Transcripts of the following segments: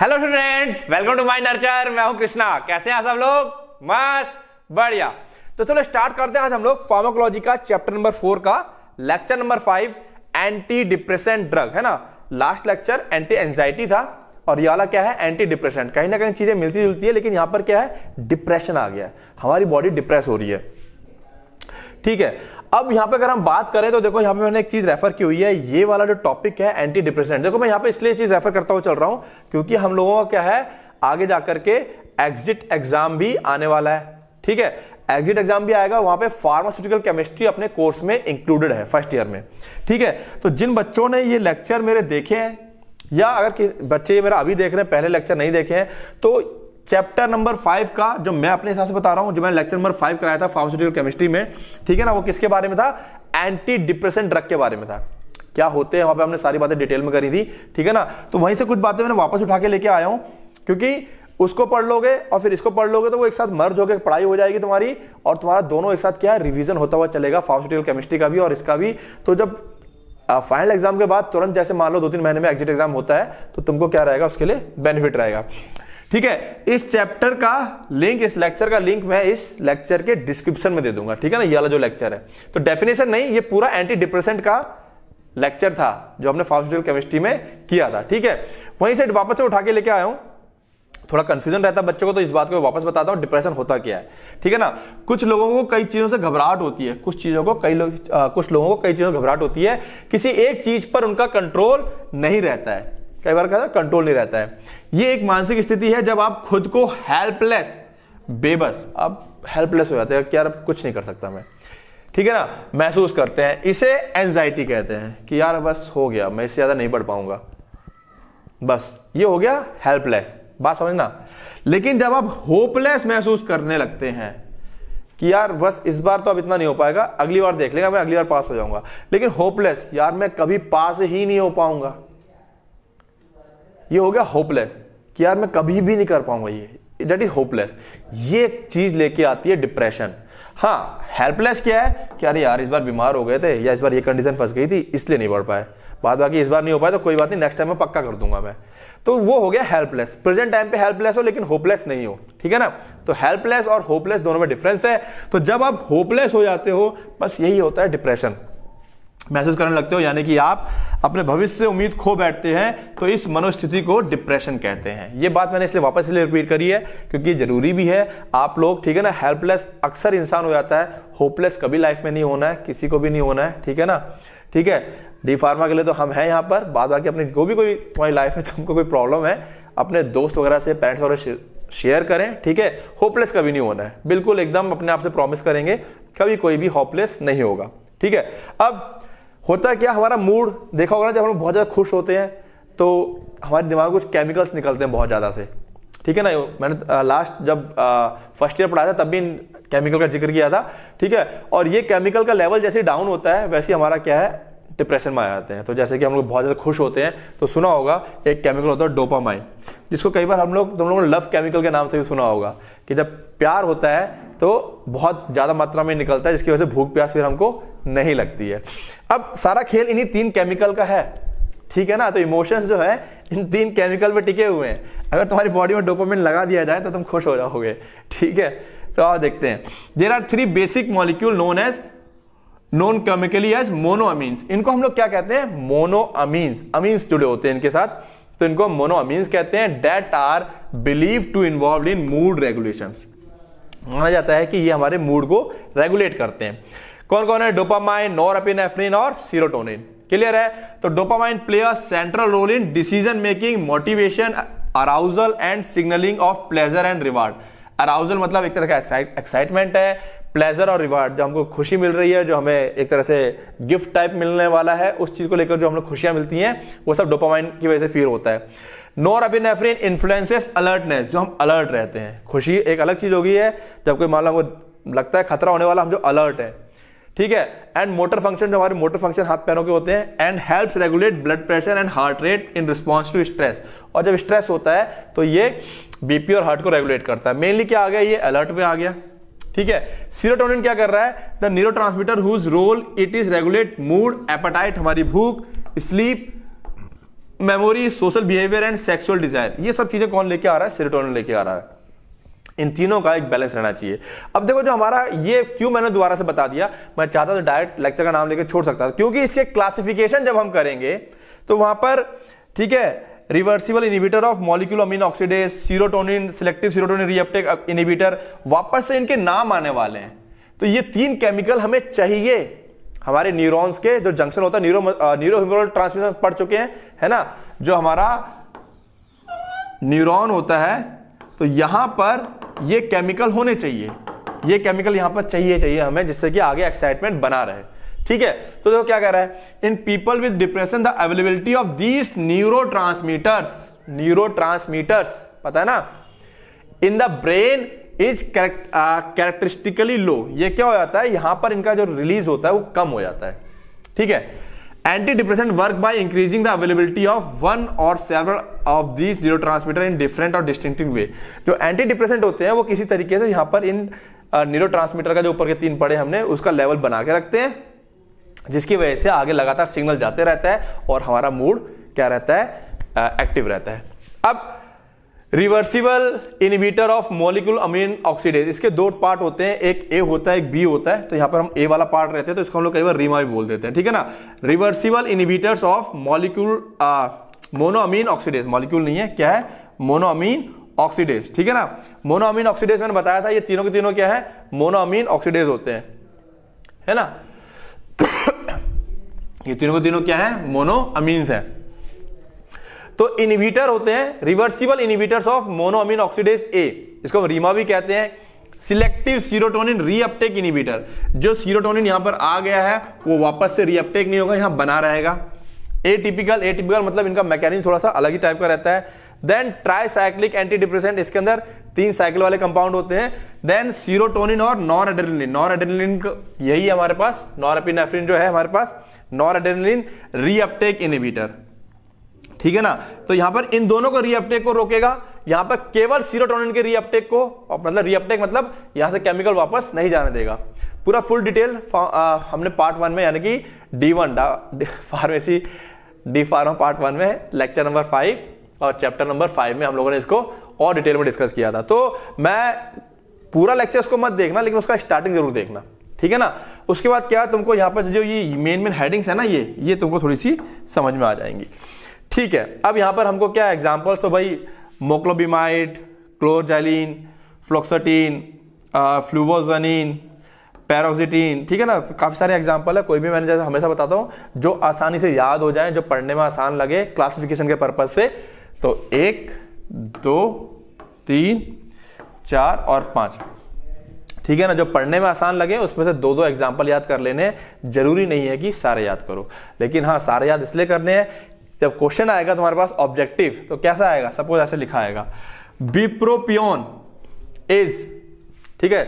hello students welcome to my nurture मैं हूं कृष्णा कैसे हैं सब लोग मस्त बढ़िया तो चलो स्टार्ट करते हैं आज हम लोग फार्माकोलॉजी का चैप्टर नंबर फोर का lecture number five antidepressant drug है ना लास्ट लेक्चर एंटी एंजाइटी था और ये वाला क्या है एंटी डिप्रेशन कहीं ना कहीं चीजें मिलती जुलती है लेकिन यहां पर क्या है डिप्रेशन आ गया है हमारी बॉडी डिप्रेस हो रही है ठीक है अब यहाँ पे अगर हम बात करें तो देखो यहाँ पे मैंने एक चीज रेफर की हुई है ये वाला जो टॉपिक है एंटी डिप्रेशन देखो मैं यहाँ पे इसलिए चीज रेफर करता हुआ चल रहा हूं क्योंकि हम लोगों का क्या है आगे जाकर के एग्जिट एग्जाम भी आने वाला है ठीक है एग्जिट एग्जाम भी आएगा वहां पे फार्मास्यूटिकल केमिस्ट्री अपने कोर्स में इंक्लूडेड है फर्स्ट ईयर में ठीक है तो जिन बच्चों ने ये लेक्चर मेरे देखे हैं या अगर बच्चे ये मेरा अभी देख रहे हैं पहले लेक्चर नहीं देखे हैं तो चैप्टर नंबर फाइव का जो मैं अपने हिसाब से बता रहा हूं जो मैंने लेक्चर नंबर फाइव कराया था फार्मास्यूटिकल केमिस्ट्री में ठीक है ना वो किसके बारे में था एंटी डिप्रेशन ड्रग के बारे में था क्या होते हैं वहां पे हमने सारी बातें डिटेल में करी थी ठीक है ना तो वहीं से कुछ बातें मैंने वापस उठा के लेके आया हूं क्योंकि उसको पढ़ लोगे और फिर इसको पढ़ लोगे तो वो एक साथ मर्ज होकर पढ़ाई हो जाएगी तुम्हारी और तुम्हारा दोनों एक साथ क्या है रिविजन होता हुआ चलेगा फार्मास्यूटिकल केमिस्ट्री का भी और इसका भी तो जब फाइनल एग्जाम के बाद तुरंत जैसे मान लो दो तीन महीने में एग्जिट एग्जाम होता है तो तुमको क्या रहेगा उसके लिए बेनिफिट रहेगा ठीक है इस चैप्टर का लिंक इस लेक्चर का लिंक मैं इस लेक्चर के डिस्क्रिप्शन में दे दूंगा ठीक है ना ये वाला जो लेक्चर है तो डेफिनेशन नहीं ये पूरा एंटी डिप्रेशन का लेक्चर था जो हमने फार्मास्यूटिकल केमिस्ट्री में किया था ठीक है वहीं से वापस से उठा के लेके आया हूं थोड़ा कंफ्यूजन रहता है बच्चों को तो इस बात को वापस बताता हूं डिप्रेशन होता क्या है ठीक है ना कुछ लोगों को कई चीज़ों से घबराहट होती है कुछ चीज़ों को कई लोग कुछ लोगों को कई चीज़ों से घबराहट होती है किसी एक चीज़ पर उनका कंट्रोल नहीं रहता है कई बार कहते कंट्रोल नहीं रहता है ये एक मानसिक स्थिति है जब आप खुद को हेल्पलेस बेबस आप हेल्पलेस हो जाते हैं कि यार कुछ नहीं कर सकता मैं ठीक है ना महसूस करते हैं इसे एनजाइटी कहते हैं कि यार बस हो गया मैं इससे ज़्यादा नहीं बढ़ पाऊंगा बस ये हो गया हेल्पलेस बात समझना लेकिन जब आप होपलेस महसूस करने लगते हैं कि यार बस इस बार तो अब इतना नहीं हो पाएगा अगली बार देख लेगा मैं अगली बार पास हो जाऊंगा लेकिन होपलेस यार मैं कभी पास ही नहीं हो पाऊंगा ये हो गया होपलेस कि यार मैं कभी भी नहीं कर पाऊंगा ये दैट इज होपलेस ये चीज लेके आती है डिप्रेशन हाँ हेल्पलेस क्या है कि अरे यार इस बार बीमार हो गए थे या इस बार ये कंडीशन फंस गई थी इसलिए नहीं बढ़ पाए बाद बाकी इस बार नहीं हो पाया तो कोई बात नहीं नेक्स्ट टाइम मैं पक्का कर दूंगा मैं तो वो हो गया हेल्पलेस प्रेजेंट टाइम पे हेल्पलेस हो लेकिन होपलेस नहीं हो ठीक है ना तो हेल्पलेस और होपलेस दोनों में डिफरेंस है तो जब आप होपलेस हो जाते हो बस यही होता है डिप्रेशन महसूस करने लगते हो यानी कि आप अपने भविष्य से उम्मीद खो बैठते हैं तो इस मनोस्थिति को डिप्रेशन कहते हैं ये बात मैंने इसलिए वापस इसलिए रिपीट करी है क्योंकि ज़रूरी भी है आप लोग ठीक है ना हेल्पलेस अक्सर इंसान हो जाता है होपलेस कभी लाइफ में नहीं होना है किसी को भी नहीं होना है ठीक है ना ठीक है डी फार्मा के लिए तो हम हैं यहाँ पर बाद बाकी अपनी जो भी कोई तुम्हारी लाइफ में तुमको तो कोई प्रॉब्लम है अपने दोस्त वगैरह से पेरेंट्स वगैरह शेयर करें ठीक है होपलेस कभी नहीं होना है बिल्कुल एकदम अपने आप से प्रॉमिस करेंगे कभी कोई भी होपलेस नहीं होगा ठीक है अब होता है क्या हमारा मूड देखा होगा ना जब हम बहुत ज़्यादा खुश होते हैं तो हमारे दिमाग में कुछ केमिकल्स निकलते हैं बहुत ज़्यादा से ठीक है ना मैंने लास्ट जब फर्स्ट ईयर पढ़ाया था तब भी केमिकल का जिक्र किया था ठीक है और ये केमिकल का लेवल जैसे डाउन होता है वैसे हमारा क्या है डिप्रेशन में आ जाते हैं तो जैसे कि हम लोग बहुत ज़्यादा खुश होते हैं तो सुना होगा एक केमिकल होता है डोपामाइन जिसको कई बार हम लोग तुम लोगों ने लव केमिकल के नाम से भी सुना होगा कि जब प्यार होता है तो बहुत ज़्यादा मात्रा में निकलता है जिसकी वजह से भूख प्यास फिर हमको नहीं लगती है अब सारा खेल इन्हीं तीन केमिकल का है ठीक है ना तो इमोशंस जो है इन तीन केमिकल पे टिके हुए हैं अगर तुम्हारी बॉडी में डोपामिन लगा दिया जाए तो तुम खुश हो जाओगे ठीक है तो आओ देखते हैं there are three basic molecule known as known chemically as amines इनको हम लोग क्या कहते हैं मोनो अमीन्स जुड़े होते हैं इनके साथ तो इनको अमीन्स कहते हैं that are believe to involve in mood regulation माना जाता है कि ये हमारे मूड को रेगुलेट करते हैं कौन कौन है डोपामाइन नोरपिनेफ्रिन और सीरोटोनिन क्लियर है तो dopamine play a central role in decision making motivation arousal and signalling of pleasure and reward arousal मतलब एक तरह का एक्साइटमेंट है प्लेजर और रिवार्ड जो हमको खुशी मिल रही है जो हमें एक तरह से गिफ्ट टाइप मिलने वाला है उस चीज को लेकर जो हम लोग खुशियां मिलती हैं वो सब डोपामाइन की वजह से फील होता है नोरबिनेफ्रिन इन्फ्लुएंसेस अलर्टनेस जो हम अलर्ट रहते हैं खुशी एक अलग चीज होगी है जब कोई मान लो लगता है खतरा होने वाला हम जो अलर्ट है ठीक है एंड मोटर फंक्शन जो हमारे मोटर फंक्शन हाथ पैरों के होते हैं and help regulate blood pressure and heart rate in response to stress और जब स्ट्रेस होता है तो ये बीपी और हार्ट को रेगुलेट करता है मेनली क्या आ गया ये अलर्ट में आ गया ठीक है सीरोटोनिन क्या कर रहा है the neurotransmitter whose role it is regulate mood appetite हमारी भूख sleep memory social behaviour and sexual desire ये सब चीजें कौन लेके आ रहा है सीरोटोनिन लेके आ रहा है इन तीनों का एक बैलेंस रहना चाहिए अब देखो जो हमारा ये क्यों मैंने दोबारा से बता दिया मैं चाहता तो डायरेक्ट लेक्चर का नाम लेकर छोड़ सकता था क्योंकि इसके क्लासिफिकेशन जब हम करेंगे तो वहां पर ठीक है reversible inhibitor of molecule amine oxidase serotonin selective serotonin reuptake inhibitor वापस से इनके नाम आने वाले हैं तो ये तीन केमिकल हमें चाहिए हमारे न्यूरॉन्स के जो जंक्शन होता है न्यूरो न्यूरो ट्रांसमिशन पढ़ चुके हैं है ना जो हमारा न्यूरॉन होता है तो यहां पर ये केमिकल होने चाहिए ये केमिकल यहां पर चाहिए चाहिए हमें जिससे कि आगे एक्साइटमेंट बना रहे ठीक है तो देखो क्या कह रहा है in people with depression the availability of these neurotransmitters neurotransmitters पता है ना in the brain is characteristically low ये क्या हो जाता है यहां पर इनका जो रिलीज होता है वो कम हो जाता है ठीक है work by increasing the availability of one or several of these neurotransmitter in different or distinct way जो एंटी डिप्रेसेंट होते हैं वो किसी तरीके से यहां पर इन ट्रांसमीटर का जो ऊपर के तीन पड़े हमने उसका लेवल बना के रखते हैं जिसकी वजह से आगे लगातार सिग्नल जाते रहता है और हमारा मूड क्या रहता है एक्टिव रहता है अब reversible inhibitor of molecule amine oxidase इसके दो पार्ट होते हैं एक ए होता है एक बी होता है तो यहां पर हम ए वाला पार्ट रहते हैं तो इसको हम लोग कई बार रीमा भी बोल देते हैं ठीक है ना reversible inhibitors of molecule monoamine oxidase molecule नहीं है क्या है मोनोअमीन ऑक्सीडेज ठीक है ना मोनोअमीन ऑक्सीडेज मैंने बताया था ये तीनों के तीनों क्या है मोनोअमीन ऑक्सीडेज होते हैं है ना ये तीनों के तीनों क्या है मोनोअमीन है तो इनिबिटर होते हैं reversible inhibitors of monoamine oxidase A इसको हम रीमा भी कहते हैं सिलेक्टिव सीरोटोनिन रीअपटेक इनिबिटर जो सीरोटोनिन यहां पर आ गया है वो वापस से रीअपटेक नहीं होगा यहां बना रहेगा ए टिपिकल ए टिपिकल मतलब इनका मैकेनिज्म थोड़ा सा अलग ही टाइप का रहता है देन ट्राईसाइक्लिक एंटी डिप्रेसेंट इसके अंदर तीन साइकिल वाले कंपाउंड होते हैं देन सीरोटोनिन और नॉर एड्रेनलिन नॉर एड्रेनलिन यही है हमारे पास नॉर एपिनेफ्रिन जो है हमारे पास नॉर एड्रेनलिन रीअपटेक इनिबिटर ठीक है ना तो यहां पर इन दोनों को रिअपटेक को रोकेगा यहां पर केवल सीरोटोनिन के रिअपटेक को मतलब रिअपटेक मतलब यहां से केमिकल वापस नहीं जाने देगा पूरा फुल डिटेल आ, हमने पार्ट वन में यानी कि D one pharmacy D pharma part one में लेक्चर नंबर फाइव और चैप्टर नंबर फाइव में हम लोगों ने इसको और डिटेल में डिस्कस किया था तो मैं पूरा लेक्चर उसको मत देखना लेकिन उसका स्टार्टिंग जरूर देखना ठीक है ना उसके बाद क्या तुमको यहाँ पर जो ये मेन मेन हेडिंग्स है ना ये ये तुमको थोड़ी सी समझ में आ जाएंगी ठीक है अब यहाँ पर हमको क्या एग्जाम्पल्स तो भाई मोक्लोबीमाइड क्लोरजैलिन फ्लोक्सटीन फ्लूवोजनिन पैरोक्सिटीन ठीक है ना काफ़ी सारे एग्जाम्पल है कोई भी मैंने जैसे हमेशा बताता हूँ जो आसानी से याद हो जाए जो पढ़ने में आसान लगे क्लासिफिकेशन के पर्पज से तो एक दो तीन चार और पाँच ठीक है ना जो पढ़ने में आसान लगे उसमें से दो दो एग्जाम्पल याद कर लेने जरूरी नहीं है कि सारे याद करो लेकिन हाँ सारे याद इसलिए करने हैं जब क्वेश्चन आएगा तुम्हारे पास ऑब्जेक्टिव तो कैसा आएगा सपोज ऐसे लिखा आएगा बिप्रोपियोन इज ठीक है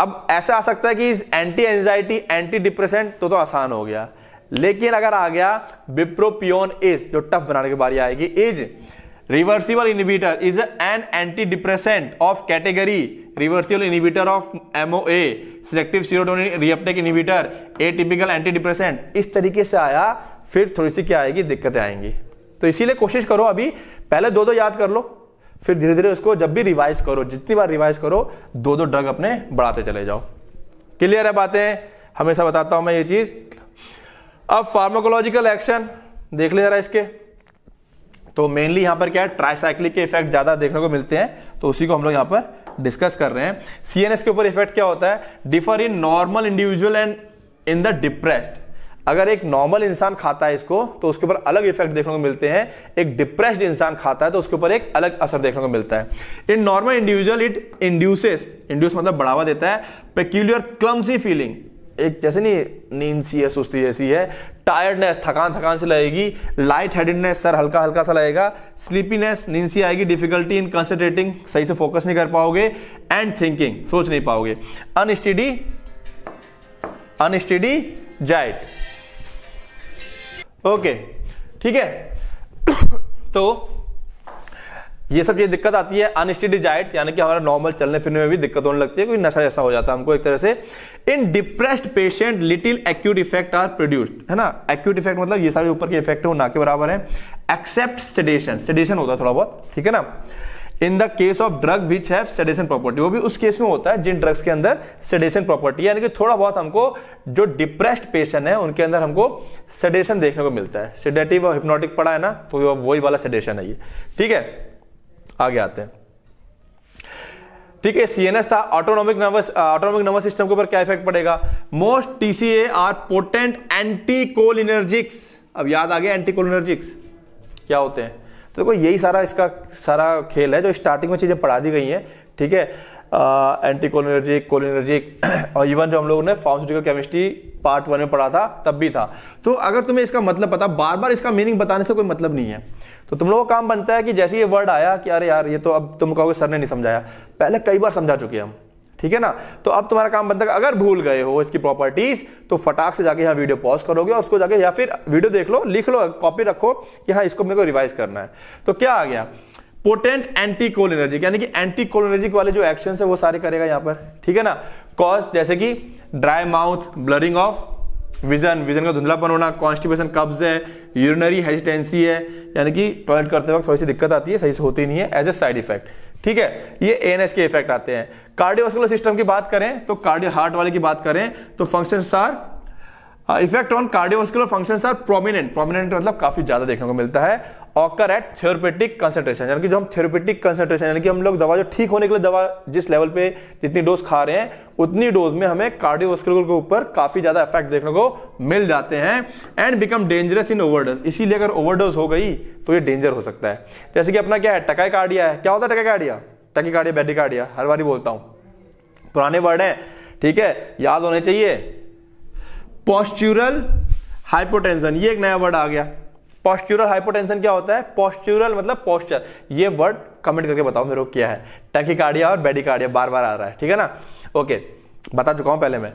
अब ऐसा आ सकता है कि is anti anxiety antidepressant तो तो आसान हो गया लेकिन अगर आ गया बिप्रोपियोन इज जो टफ बनाने की बारी आएगी is reversible inhibitor is an antidepressant of category reversible inhibitor of a selective serotonin reuptake inhibitor atypical antidepressant इस तरीके से आया फिर थोड़ी सी क्या आएगी दिक्कतें आएंगी तो इसीलिए कोशिश करो अभी पहले दो दो याद कर लो फिर धीरे धीरे उसको जब भी रिवाइज करो जितनी बार रिवाइज करो दो दो ड्रग अपने बढ़ाते चले जाओ क्लियर है बातें हमेशा बताता हूं मैं ये चीज अब फार्माकोलॉजिकल एक्शन देख ले जरा इसके तो मेनली यहां पर क्या है ट्राइसाइक्लिक के इफेक्ट ज्यादा देखने को मिलते हैं तो उसी को हम लोग यहां पर डिस्कस कर रहे हैं सीएनएस के ऊपर इफेक्ट क्या होता है differ in normal individual and in the depressed अगर एक नॉर्मल इंसान खाता है इसको तो उसके ऊपर अलग इफेक्ट देखने को मिलते हैं एक डिप्रेस्ड इंसान खाता है तो उसके ऊपर एक अलग असर देखने को मिलता है in normal individual it induces induce मतलब बढ़ावा देता है पेक्यूलियर क्लमसी फीलिंग एक जैसे नहीं नींद सी है सुस्ती जैसी है टायर्डनेस थकान थकान से लगेगी लाइट हेडेडनेस सर हल्का हल्का सा लगेगा स्लीपीनेस नींद सी आएगी डिफिकल्टी इन कंसेंट्रेटिंग सही से फोकस नहीं कर पाओगे एंड थिंकिंग सोच नहीं पाओगे अनस्टडी अनस्टडी जाइट ओके ठीक है तो ये सब चीज दिक्कत आती है अनस्टडी डाइट यानी कि हमारा नॉर्मल चलने फिरने में भी दिक्कत होने लगती है कोई नशा जैसा हो जाता है हमको एक तरह से in depressed patient little acute effect are produced है ना एक्यूट इफेक्ट मतलब ये सारे ऊपर के इफेक्ट हो ना के बराबर है एक्सेप्ट सेडेशन सेडेशन होता है थोड़ा बहुत ठीक है ना in the case of drug which have sedation property वो भी उस केस में होता है जिन ड्रग्स के अंदर सेडेशन प्रॉपर्टी यानी कि थोड़ा बहुत हमको जो डिप्रेस्ड पेशेंट है उनके अंदर हमको सेडेशन देखने को मिलता है सेडेटिव और हिप्नोटिक पड़ा है ना तो वही वाला सेडेशन है ये ठीक है आगे आते हैं ठीक है सीएनएस था autonomic nervous autonomic nervous system के ऊपर क्या इफेक्ट पड़ेगा most TCA are potent anticholinergics अब याद आ गया एंटी क्या होते हैं तो देखो यही सारा इसका सारा खेल है जो स्टार्टिंग में चीज़ें पढ़ा दी गई हैं ठीक है एंटी कोलिनर्जिक कोलिनर्जिक और इवन जो हम लोगों ने फार्मास्यूटिकल केमिस्ट्री पार्ट वन में पढ़ा था तब भी था तो अगर तुम्हें इसका मतलब पता बार बार इसका मीनिंग बताने से कोई मतलब नहीं है तो तुम लोगों का काम बनता है कि जैसे ये वर्ड आया कि अरे यार ये तो अब तुम कहोगे सर ने नहीं समझाया पहले कई बार समझा चुके हम ठीक है ना तो अब तुम्हारा काम बनता है अगर भूल गए हो इसकी प्रॉपर्टीज तो फटाक से जाके यहाँ वीडियो पॉज करोगे और उसको जाके या फिर वीडियो देख लो लिख लो कॉपी रखो कि हाँ इसको मेरे को रिवाइज करना है तो क्या आ गया पोटेंट एंटी कोल एनर्जी यानी कि एंटी कोल एनर्जी वाले जो एक्शन है वो सारे करेगा यहाँ पर ठीक है ना कॉज जैसे कि dry mouth blurring of vision vision का धुंधलापन होना कॉन्स्टिपेशन कब्ज है यूरिनरी हेजिटेंसी है यानी कि टॉयलेट करते वक्त थोड़ी सी दिक्कत आती है सही से होती नहीं है एज ए साइड इफेक्ट ठीक है ये एएनएस के इफेक्ट आते हैं कार्डियोस्कुलर सिस्टम की बात करें तो कार्डियो हार्ट वाले की बात करें तो function are effect on cardiovascular function are prominent prominent मतलब काफी ज्यादा देखने को मिलता है ऑकर एट थेरोपेटिक कंसेंट्रेशन यानी कि जो हम थेरोपेटिक कंसेंट्रेशन यानी कि हम लोग दवा जो ठीक होने के लिए दवा जिस लेवल पे जितनी डोज खा रहे हैं उतनी डोज में हमें कार्डियोवास्कुलर के ऊपर काफी ज्यादा इफेक्ट देखने को मिल जाते हैं and become dangerous in overdose इसीलिए अगर ओवरडोज हो गई तो ये डेंजर हो सकता है जैसे कि अपना क्या है टकाई कार्डिया है क्या होता है tachycardia tachycardia bradycardia हर ही बोलता हूं पुराने वर्ड है ठीक है याद होने चाहिए पॉस्ट्यूरल हाइपोटेंशन ये एक नया वर्ड आ गया पॉस्ट्यूरल हाइपोटेंशन क्या होता है पॉस्ट्यूरल मतलब पॉस्चर ये वर्ड कमेंट करके बताओ मेरे को क्या है टैकिकार्डिया और बेडिकार्डिया बार बार आ रहा है ठीक है ना ओके बता चुका हूं पहले मैं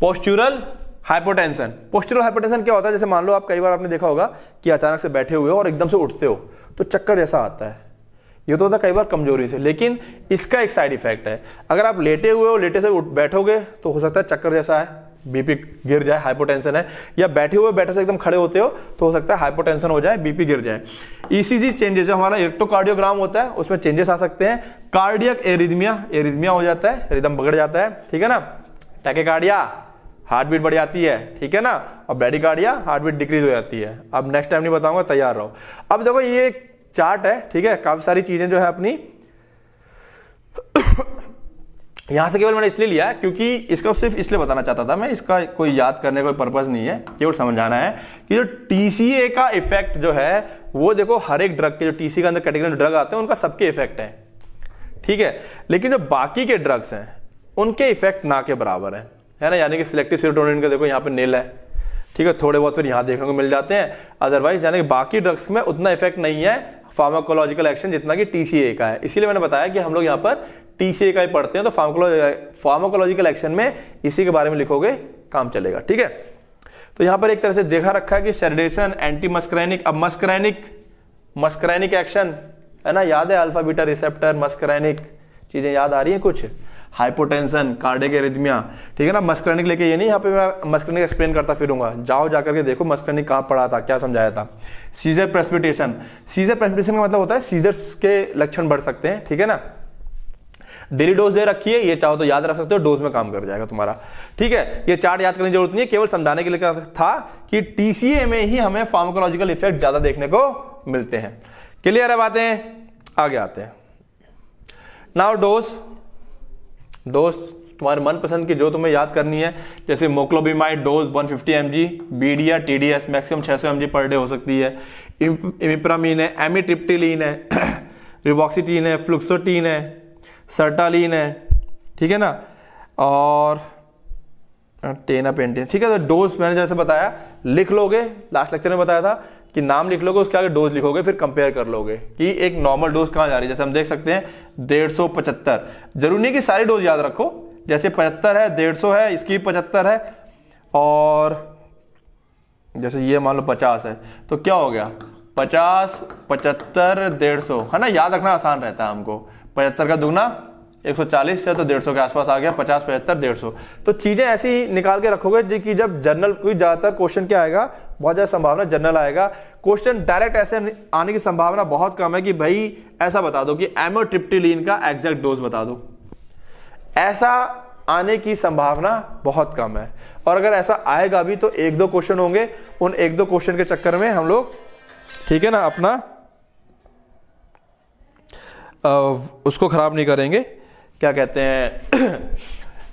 पोस्ट्यूरल हाइपोटेंशन पोस्टरल हाइपोटेंशन क्या होता है जैसे मान लो आप कई बार आपने देखा होगा कि अचानक से बैठे हुए हो और एकदम से उठते हो तो चक्कर जैसा आता है ये तो होता है कई बार कमजोरी से लेकिन इसका एक साइड इफेक्ट है अगर आप लेटे हुए हो लेटे से बैठोगे तो हो सकता है चक्कर जैसा है बीपी गिर जाए हाइपोटेंशन है या बैठे हुए बैठे से एकदम खड़े होते हो तो हो सकता है हाइपोटेंशन हो जाए बीपी गिर जाए ईसीजी e चेंजेस हमारा इलेक्ट्रोकार्डियोग्राम होता है उसमें चेंजेस आ सकते हैं कार्डियक एरिदमिया एरिदमिया हो जाता है रिदम बगड़ जाता है ठीक है ना टैकेकार्डिया हार्ट बीट बढ़ जाती है ठीक है ना और ब्रेडिकार्डिया हार्ट बीट डिक्रीज हो जाती है अब नेक्स्ट टाइम नहीं बताऊंगा तैयार रहो अब देखो ये चार्ट है ठीक है काफी सारी चीजें जो है अपनी यहां से केवल मैंने इसलिए लिया क्योंकि इसका सिर्फ इसलिए बताना चाहता था मैं इसका कोई याद करने का कोई पर्पज नहीं है केवल समझाना है कि जो टीसीए का इफेक्ट जो है वो देखो हर एक ड्रग के जो टीसी के अंदर कैटेगरी ड्रग आते हैं उनका सबके इफेक्ट है ठीक है लेकिन जो बाकी के ड्रग्स हैं उनके इफेक्ट ना के बराबर है है ना यानी कि सिलेक्टिव सीरोटोनिन का देखो यहाँ पे नील है ठीक है थोड़े बहुत फिर यहाँ देखने को मिल जाते हैं अदरवाइज यानी कि बाकी ड्रग्स में उतना इफेक्ट नहीं है फार्माकोलॉजिकल एक्शन जितना कि टी का है इसीलिए मैंने बताया कि हम लोग यहाँ पर टी का ही पढ़ते हैं तो फार्माकोलॉजिकल एक्शन में इसी के बारे में लिखोगे काम चलेगा ठीक है तो यहाँ पर एक तरह से देखा रखा है कि सेडेशन एंटी मस्क्रैनिक अब मस्क्रैनिक मस्क्रैनिक एक्शन है ना याद है अल्फाबीटा रिसेप्टर मस्क्रैनिक चीज़ें याद आ रही हैं कुछ हाइपोटेंशन कार्डिक एरिथमिया ठीक है ना मस्क्रनिक लेके ये नहीं यहाँ पे मैं मस्क्रनिक एक्सप्लेन करता फिरूंगा जाओ जाकर के देखो मस्क्रनिक कहाँ पढ़ा था क्या समझाया था सीजर प्रेस्पिटेशन सीजर प्रेस्पिटेशन का मतलब होता है सीजर्स के लक्षण बढ़ सकते हैं ठीक है ना डेली डोज दे रखी है ये चाहो तो याद रख सकते हो डोज में काम कर जाएगा तुम्हारा ठीक है ये चार्ट याद करने की जरूरत नहीं है केवल समझाने के लिए था कि टीसीए में ही हमें फार्माकोलॉजिकल इफेक्ट ज्यादा देखने को मिलते हैं क्लियर है बातें आगे आते हैं नाउ डोज डोज तुम्हारे मनपसंद की जो तुम्हें याद करनी है जैसे moclobemide dose 150 fifty M G या टी डी एस मैक्सिमम छः सौ एम जी पर डे हो सकती है इमिप्रामीन है एमिट्रिप्टिलीन है रिबॉक्सीटीन है फ्लुक्सोटीन है सर्टालीन है ठीक है ना और टेना पेंटिन ठीक है तो डोज मैंने जैसे बताया लिख लोगे लास्ट लेक्चर में बताया था कि नाम लिख लोगे उसके आगे डोज लिखोगे फिर कंपेयर कर लोगे कि एक नॉर्मल डोज कहाँ जा रही है जैसे हम देख सकते हैं डेढ़ सौ पचहत्तर जरूरी नहीं कि सारी डोज याद रखो जैसे पचहत्तर है डेढ़ सौ है इसकी पचहत्तर है और जैसे ये मान लो पचास है तो क्या हो गया पचास पचहत्तर डेढ़ सौ है ना याद रखना आसान रहता है हमको पचहत्तर का दुगना 140 से तो 150 के आसपास आ गया 50 पचहत्तर डेढ़ सौ तो चीज़ें ऐसी ही निकाल के रखोगे कि जब जनरल कोई ज़्यादातर क्वेश्चन क्या आएगा बहुत ज़्यादा संभावना जनरल आएगा क्वेश्चन डायरेक्ट ऐसे आने की संभावना बहुत कम है कि भाई ऐसा बता दो कि एमोट्रिप्टिलीन का एग्जैक्ट डोज बता दो ऐसा आने की संभावना बहुत कम है और अगर ऐसा आएगा भी तो एक दो क्वेश्चन होंगे उन एक दो क्वेश्चन के चक्कर में हम लोग ठीक है ना अपना उसको खराब नहीं करेंगे क्या कहते हैं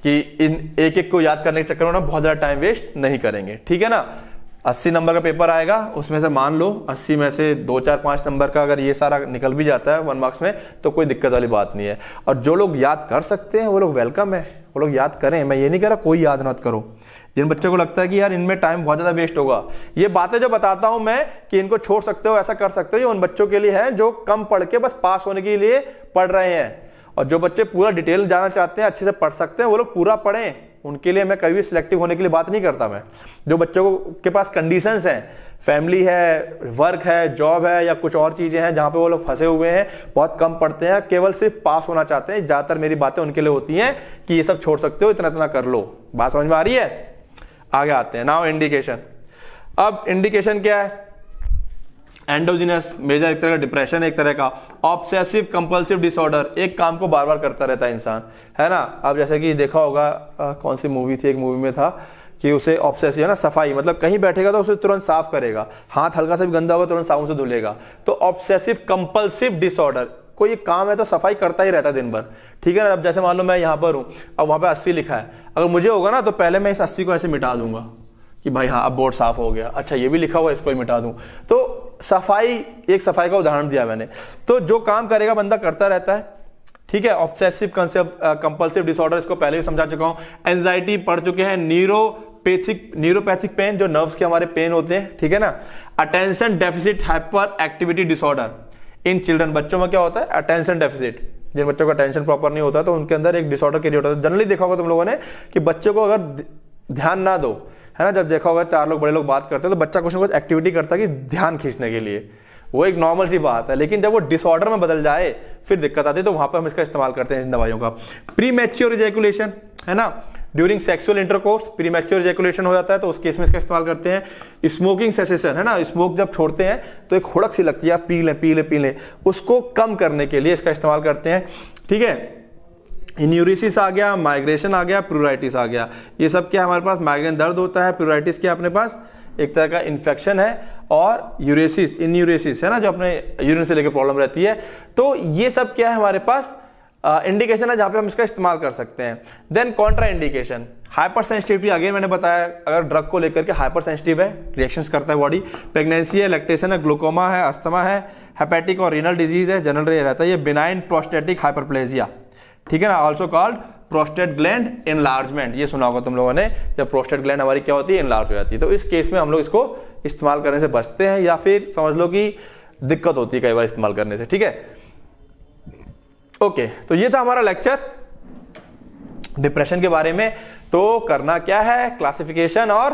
कि इन एक एक को याद करने के चक्कर में ना बहुत ज़्यादा टाइम वेस्ट नहीं करेंगे ठीक है ना अस्सी नंबर का पेपर आएगा उसमें से मान लो अस्सी में से दो चार पांच नंबर का अगर ये सारा निकल भी जाता है वन मार्क्स में तो कोई दिक्कत वाली बात नहीं है और जो लोग याद कर सकते हैं वो लोग वेलकम है वो लोग याद करें मैं ये नहीं कह रहा कोई याद मत करो जिन बच्चों को लगता है कि यार इनमें टाइम बहुत ज़्यादा वेस्ट होगा ये बातें जो बताता हूँ मैं कि इनको छोड़ सकते हो ऐसा कर सकते हो ये उन बच्चों के लिए है जो कम पढ़ के बस पास होने के लिए पढ़ रहे हैं और जो बच्चे पूरा डिटेल जाना चाहते हैं अच्छे से पढ़ सकते हैं वो लोग पूरा पढ़ें उनके लिए मैं कभी सिलेक्टिव होने के लिए बात नहीं करता मैं जो बच्चों को के पास कंडीशंस हैं फैमिली है वर्क है जॉब है या कुछ और चीज़ें हैं जहाँ पे वो लोग फंसे हुए हैं बहुत कम पढ़ते हैं केवल सिर्फ पास होना चाहते हैं ज़्यादातर मेरी बातें उनके लिए होती हैं कि ये सब छोड़ सकते हो इतना इतना कर लो बात समझ में आ रही है आगे आते हैं नाउ इंडिकेशन अब इंडिकेशन क्या है एंडोजिनस मेजर एक तरह का डिप्रेशन एक तरह का ऑब्सेसिव कंपल्सिव डिसऑर्डर एक काम को बार बार करता रहता है इंसान है ना आप जैसे कि देखा होगा आ, कौन सी मूवी थी एक मूवी में था कि उसे ऑब्सेसिव है ना सफाई मतलब कहीं बैठेगा तो उसे तुरंत साफ करेगा हाथ हल्का सा भी गंदा होगा तुरंत साबुन से धुलेगा तो ऑब्सेसिव कंपल्सिव डिसऑर्डर कोई काम है तो सफाई करता ही रहता है दिन भर ठीक है ना अब जैसे मान लो मैं यहाँ पर हूँ अब वहाँ पर अस्सी लिखा है अगर मुझे होगा ना तो पहले मैं इस अस्सी को ऐसे मिटा दूंगा कि भाई हाँ अब बोर्ड साफ हो गया अच्छा ये भी लिखा हुआ इसको ही मिटा दूं तो सफाई एक सफाई का उदाहरण दिया मैंने तो जो काम करेगा बंदा करता रहता है ठीक है ऑब्सेसिव कंपल्सिव डिसऑर्डर इसको पहले भी समझा चुका हूं एंजाइटी पढ़ चुके हैं न्यूरोपैथिक न्यूरोपैथिक पेन जो नर्व्स के हमारे पेन होते हैं ठीक है ना attention deficit hyperactivity disorder in children बच्चों में क्या होता है अटेंशन डेफिसिट जिन बच्चों का टेंशन प्रॉपर नहीं होता तो उनके अंदर एक डिसऑर्डर क्रिएट होता है जनरली तो देखा होगा तुम लोगों ने कि बच्चों को अगर ध्यान ना दो है ना जब देखा होगा चार लोग बड़े लोग बात करते हैं तो बच्चा कुछ ना कुछ एक्टिविटी करता है कि ध्यान खींचने के लिए वो एक नॉर्मल सी बात है लेकिन जब वो डिसऑर्डर में बदल जाए फिर दिक्कत आती है तो वहां पर हम इसका इस्तेमाल करते हैं इन दवाइयों का प्री मैच्योर इजैकुलेशन है ना during sexual intercourse premature ejaculation हो जाता है तो उस केस में इसका इस्तेमाल करते हैं स्मोकिंग सेसेशन है ना स्मोक जब छोड़ते हैं तो एक खुड़क सी लगती है आप पी लें पी लें पी लें उसको कम करने के लिए इसका इस्तेमाल करते हैं ठीक है इन्यूरिसिस आ गया माइग्रेशन आ गया प्रोराइटिस आ गया ये सब क्या हमारे पास माइग्रेन दर्द होता है प्रोराइटिस क्या अपने पास एक तरह का इन्फेक्शन है और यूरेसिस इन यूरेसिस है ना जो अपने यूरिन से लेकर प्रॉब्लम रहती है तो ये सब क्या है हमारे पास इंडिकेशन है जहां पे हम इसका इस्तेमाल कर सकते हैं then contraindication hypersensitivity again मैंने बताया अगर ड्रग को लेकर के हाइपर सेंसिटिव है रिएक्शंस करता है बॉडी प्रेगनेंसी है लैक्टेशन है ग्लूकोमा है अस्थमा है हेपेटिक और रीनल डिजीज है जनरल रहता है ये बिनाइन प्रोस्टेटिक हाइपरप्लेजिया ठीक है ना also called prostate gland enlargement ये सुना होगा तुम लोगों ने जब प्रोस्टेट ग्लैंड हमारी क्या होती है एनलार्ज हो जाती है तो इस केस में हम लोग इसको इस्तेमाल करने से बचते हैं या फिर समझ लो कि दिक्कत होती है कई बार इस्तेमाल करने से ठीक है ओके तो ये था हमारा लेक्चर डिप्रेशन के बारे में तो करना क्या है क्लासिफिकेशन और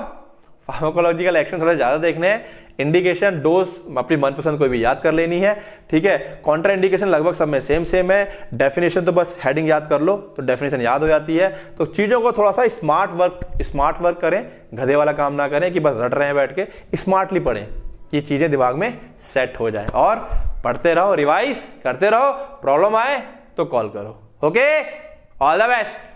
फार्माकोलॉजिकल एक्शन थोड़े ज्यादा देखने हैं इंडिकेशन डोज अपनी मनपसंद कोई भी याद कर लेनी है ठीक है कॉन्ट्रा इंडिकेशन लगभग सब में सेम सेम है डेफिनेशन तो बस हेडिंग याद कर लो तो डेफिनेशन याद हो जाती है तो चीज़ों को थोड़ा सा स्मार्ट वर्क स्मार्ट वर्क करें गधे वाला काम ना करें कि बस रट रहे हैं बैठ के स्मार्टली पढ़ें ये चीज़ें दिमाग में सेट हो जाए और पढ़ते रहो रिवाइज करते रहो प्रॉब्लम आए तो कॉल करो ओके ऑल द बेस्ट